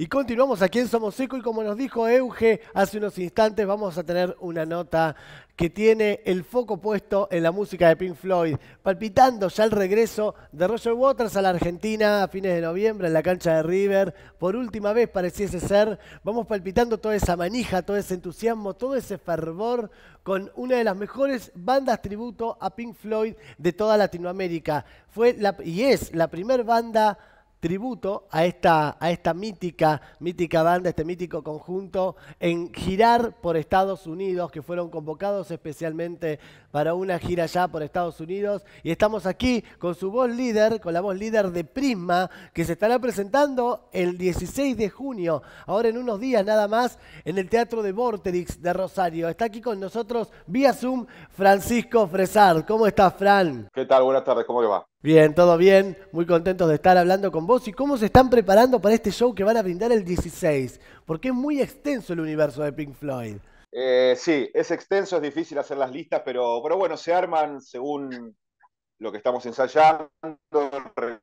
Y continuamos aquí en Somos Seco y como nos dijo Euge hace unos instantes, vamos a tener una nota que tiene el foco puesto en la música de Pink Floyd, palpitando ya el regreso de Roger Waters a la Argentina a fines de noviembre en la cancha de River, por última vez pareciese ser, vamos palpitando toda esa manija, todo ese entusiasmo, todo ese fervor con una de las mejores bandas tributo a Pink Floyd de toda Latinoamérica. Fue la, y es la primera banda tributo a esta, a esta mítica, mítica banda, este mítico conjunto, en girar por Estados Unidos, que fueron convocados especialmente para una gira ya por Estados Unidos. Y estamos aquí con su voz líder, con la voz líder de Prisma, que se estará presentando el 16 de junio, ahora en unos días nada más, en el Teatro de Vorterix de Rosario. Está aquí con nosotros vía Zoom Francisco Fresar. ¿Cómo estás, Fran? ¿Qué tal? Buenas tardes, ¿cómo le va? Bien, todo bien, muy contentos de estar hablando con vos y cómo se están preparando para este show que van a brindar el 16, porque es muy extenso el universo de Pink Floyd. Eh, sí, es extenso, es difícil hacer las listas, pero, bueno, se arman según lo que estamos ensayando,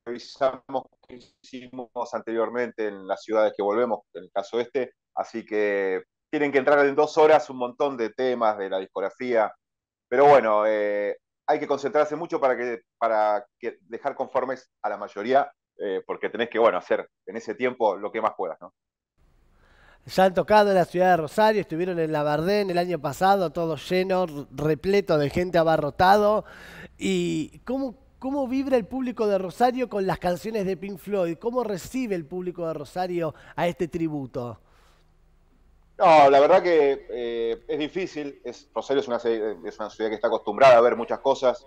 revisamos qué hicimos anteriormente en las ciudades que volvemos, en el caso este, así que tienen que entrar en dos horas un montón de temas de la discografía, pero bueno, eh, hay que concentrarse mucho para, que, para dejar conformes a la mayoría, eh, porque tenés que, bueno, hacer en ese tiempo lo que más puedas, ¿no? Ya han tocado en la ciudad de Rosario, estuvieron en La Barden el año pasado, todo lleno, repleto de gente abarrotado. ¿Y cómo, cómo vibra el público de Rosario con las canciones de Pink Floyd? ¿Cómo recibe el público de Rosario a este tributo? No, la verdad que eh, es difícil. Es, Rosario es una, es una ciudad que está acostumbrada a ver muchas cosas.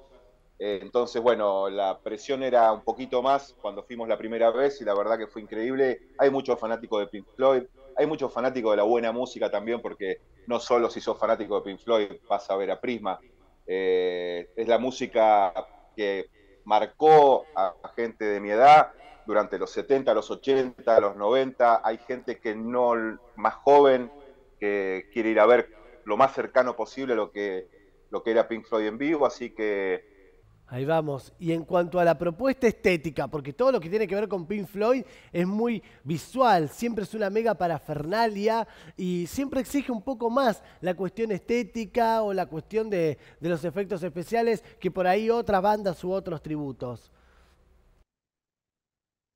Eh, entonces, bueno, la presión era un poquito más cuando fuimos la primera vez y la verdad que fue increíble. Hay muchos fanáticos de Pink Floyd, hay muchos fanáticos de la buena música también, porque no solo si sos fanático de Pink Floyd vas a ver a Prisma. Eh, es la música que marcó a gente de mi edad, durante los 70, los 80, los 90, hay gente que no, más joven, que quiere ir a ver lo más cercano posible lo que, lo que era Pink Floyd en vivo, así que... Ahí vamos. Y en cuanto a la propuesta estética, porque todo lo que tiene que ver con Pink Floyd es muy visual, siempre es una mega parafernalia y siempre exige un poco más la cuestión estética o la cuestión de, de los efectos especiales que por ahí otras bandas u otros tributos.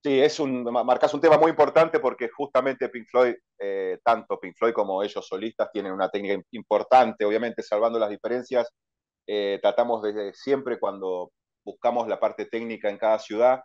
Sí, es un, marcas un tema muy importante porque justamente Pink Floyd, eh, tanto Pink Floyd como ellos solistas, tienen una técnica importante, obviamente salvando las diferencias. Eh, tratamos desde siempre cuando buscamos la parte técnica en cada ciudad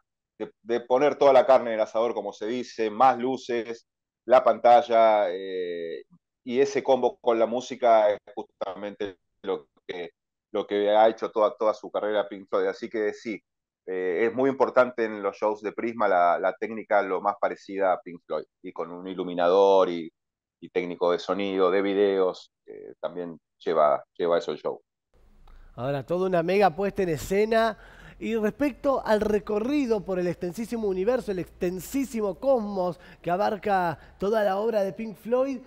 de, poner toda la carne en el asador, como se dice, más luces, la pantalla eh, y ese combo con la música es justamente lo que, lo que ha hecho toda, toda su carrera Pink Floyd. Así que sí, eh, es muy importante en los shows de Prisma la, técnica lo más parecida a Pink Floyd, y con un iluminador y, técnico de sonido, de videos, eh, también lleva, lleva eso el show. Ahora, toda una mega puesta en escena. Y respecto al recorrido por el extensísimo universo, el extensísimo cosmos que abarca toda la obra de Pink Floyd,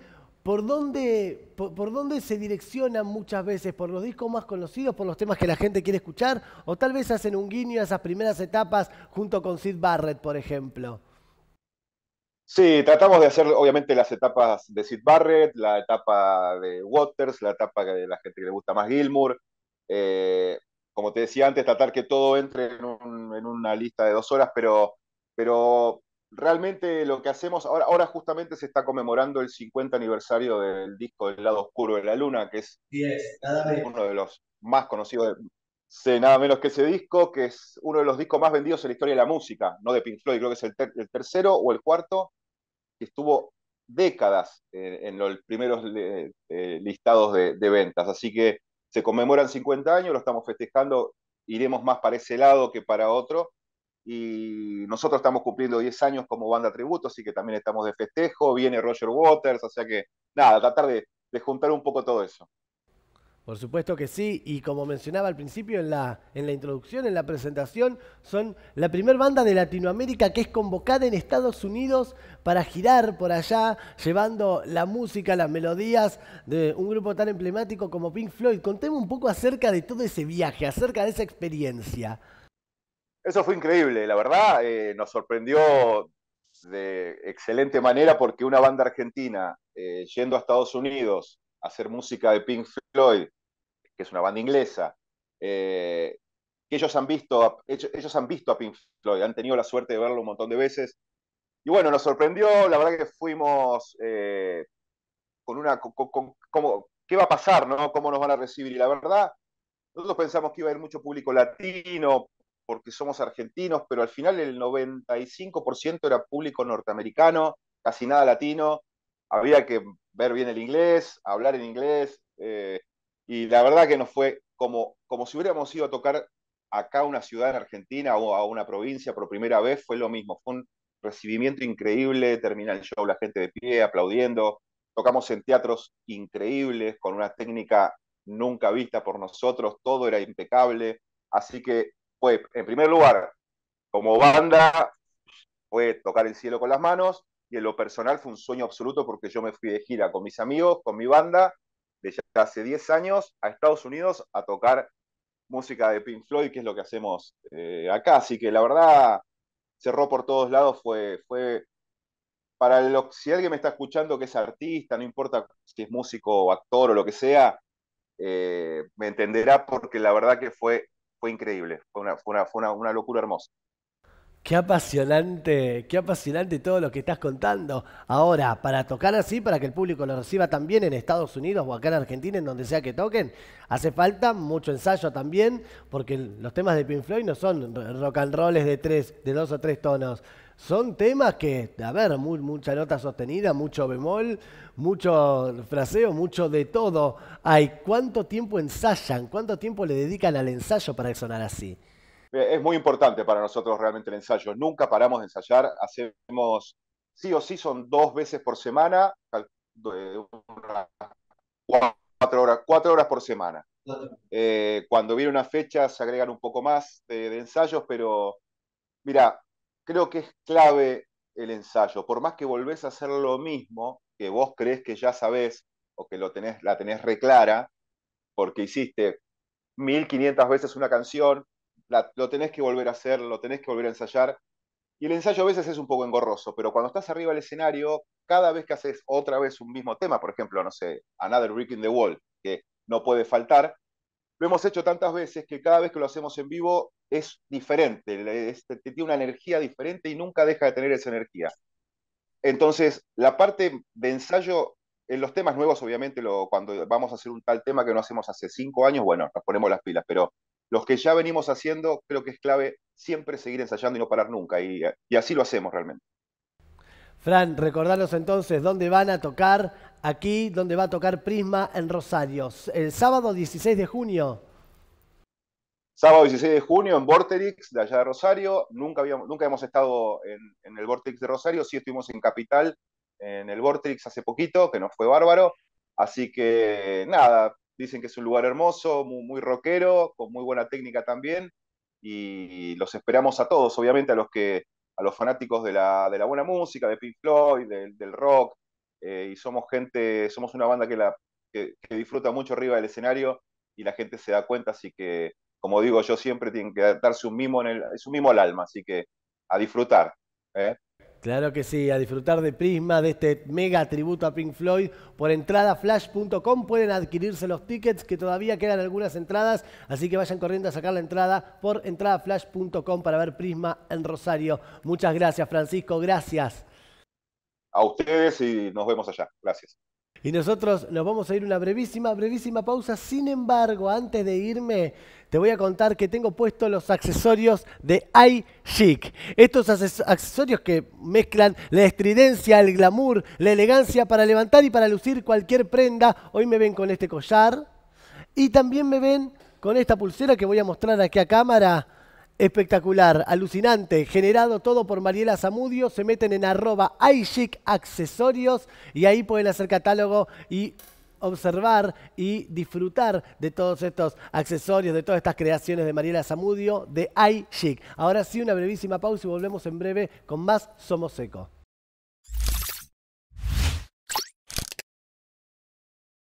¿Por dónde, por, se direccionan muchas veces? ¿Por los discos más conocidos, por los temas que la gente quiere escuchar? ¿O tal vez hacen un guiño a esas primeras etapas junto con Sid Barrett, por ejemplo? Sí, tratamos de hacer obviamente las etapas de Sid Barrett, la etapa de Waters, la etapa de la gente que le gusta más Gilmour. Eh, como te decía antes, tratar que todo entre en, una lista de dos horas, pero, pero realmente lo que hacemos, ahora, ahora justamente se está conmemorando el 50 aniversario del disco Del lado oscuro de la luna, que es uno de los más conocidos, de, nada menos que ese disco, que es uno de los discos más vendidos en la historia de la música, no de Pink Floyd, creo que es el, tercero o el cuarto, que estuvo décadas en, los primeros eh, eh, listados de, de ventas. Así que se conmemoran 50 años, lo estamos festejando, iremos más para ese lado que para otro y nosotros estamos cumpliendo 10 años como banda tributo, así que también estamos de festejo, viene Roger Waters, o sea que nada, tratar de, juntar un poco todo eso. Por supuesto que sí, y como mencionaba al principio en la, introducción, en la presentación, son la primera banda de Latinoamérica que es convocada en Estados Unidos para girar por allá, llevando la música, las melodías de un grupo tan emblemático como Pink Floyd. contemos un poco acerca de todo ese viaje, acerca de esa experiencia. Eso fue increíble, la verdad, eh, nos sorprendió de excelente manera porque una banda argentina eh, yendo a Estados Unidos a hacer música de Pink Floyd, que es una banda inglesa, eh, que ellos han, visto a, ellos, han visto a Pink Floyd, han tenido la suerte de verlo un montón de veces. Y bueno, nos sorprendió, la verdad que fuimos con una... ¿Qué va a pasar? ¿no? ¿Cómo nos van a recibir? Y la verdad, nosotros pensamos que iba a haber mucho público latino, porque somos argentinos, pero al final el 95% era público norteamericano, casi nada latino, había que ver bien el inglés, hablar en inglés, eh, y la verdad que nos fue como, como si hubiéramos ido a tocar acá a una ciudad en Argentina o a una provincia por primera vez, fue lo mismo, fue un recibimiento increíble, termina el show la gente de pie, aplaudiendo, tocamos en teatros increíbles, con una técnica nunca vista por nosotros, todo era impecable, así que pues en primer lugar, como banda, fue tocar el cielo con las manos, y en lo personal fue un sueño absoluto porque yo me fui de gira con mis amigos, con mi banda, desde hace 10 años, a Estados Unidos a tocar música de Pink Floyd, que es lo que hacemos eh, acá. Así que la verdad, cerró por todos lados, fue, fue para lo, si alguien me está escuchando que es artista, no importa si es músico o actor o lo que sea, eh, me entenderá porque la verdad que fue fue increíble, fue una, fue una, fue una, una locura hermosa. Qué apasionante, qué apasionante todo lo que estás contando. Ahora, para tocar así, para que el público lo reciba también en Estados Unidos o acá en Argentina, en donde sea que toquen, hace falta mucho ensayo también, porque los temas de Pink Floyd no son rock and rolls de tres, de dos o tres tonos. Son temas que, a ver, mucha nota sostenida, mucho bemol, mucho fraseo, mucho de todo. Ay, ¿cuánto tiempo ensayan? ¿Cuánto tiempo le dedican al ensayo para sonar así? Eh, es muy importante para nosotros realmente el ensayo. Nunca paramos de ensayar, hacemos, sí o sí, son dos veces por semana, eh, cuatro horas, cuatro horas por semana. Eh, cuando viene una fecha se agregan un poco más de, ensayos, pero mira, creo que es clave el ensayo. Por más que volvés a hacer lo mismo, que vos crees que ya sabés o que lo tenés, la tenés reclara, porque hiciste 1500 veces una canción, lo tenés que volver a hacer, lo tenés que volver a ensayar. Y el ensayo a veces es un poco engorroso, pero cuando estás arriba del escenario, cada vez que haces otra vez un mismo tema, por ejemplo, no sé, Another Brick in the Wall, que no puede faltar, lo hemos hecho tantas veces que cada vez que lo hacemos en vivo es diferente, es, tiene una energía diferente y nunca deja de tener esa energía. Entonces, la parte de ensayo en los temas nuevos, obviamente, lo, cuando vamos a hacer un tal tema que no hacemos hace cinco años, bueno, nos ponemos las pilas, pero los que ya venimos haciendo, creo que es clave siempre seguir ensayando y no parar nunca. Y, así lo hacemos realmente. Fran, recordanos entonces dónde van a tocar aquí, dónde va a tocar Prisma en Rosario. El sábado 16 de junio. Sábado 16 de junio en Vortex de allá de Rosario. Nunca, habíamos, nunca hemos estado en, el Vortex de Rosario, sí estuvimos en Capital, en el Vortex hace poquito, que nos fue bárbaro. Así que nada, Dicen que es un lugar hermoso, muy, rockero, con muy buena técnica también. Y los esperamos a todos, obviamente, a los que, a los fanáticos de la, buena música, de Pink Floyd, del rock. Eh, y somos gente, somos una banda que, la, disfruta mucho arriba del escenario y la gente se da cuenta, así que, como digo yo siempre, tienen que darse un mimo, en el, es un mimo al alma, así que a disfrutar. ¿eh? Claro que sí, a disfrutar de Prisma, de este mega tributo a Pink Floyd. Por entradaflash.com pueden adquirirse los tickets, que todavía quedan algunas entradas, así que vayan corriendo a sacar la entrada por entradaflash.com para ver Prisma en Rosario. Muchas gracias, Francisco, gracias. A ustedes y nos vemos allá. Gracias. Y nosotros nos vamos a ir una brevísima, brevísima pausa. Sin embargo, antes de irme, te voy a contar que tengo puestos los accesorios de iChic. Estos accesorios que mezclan la estridencia, el glamour, la elegancia para levantar y para lucir cualquier prenda. Hoy me ven con este collar y también me ven con esta pulsera que voy a mostrar aquí a cámara Espectacular, alucinante, generado todo por Mariela Zamudio. Se meten en arroba iChic accesorios y ahí pueden hacer catálogo y observar y disfrutar de todos estos accesorios, de todas estas creaciones de Mariela Zamudio de iChic. Ahora sí, una brevísima pausa y volvemos en breve con más Somos Seco.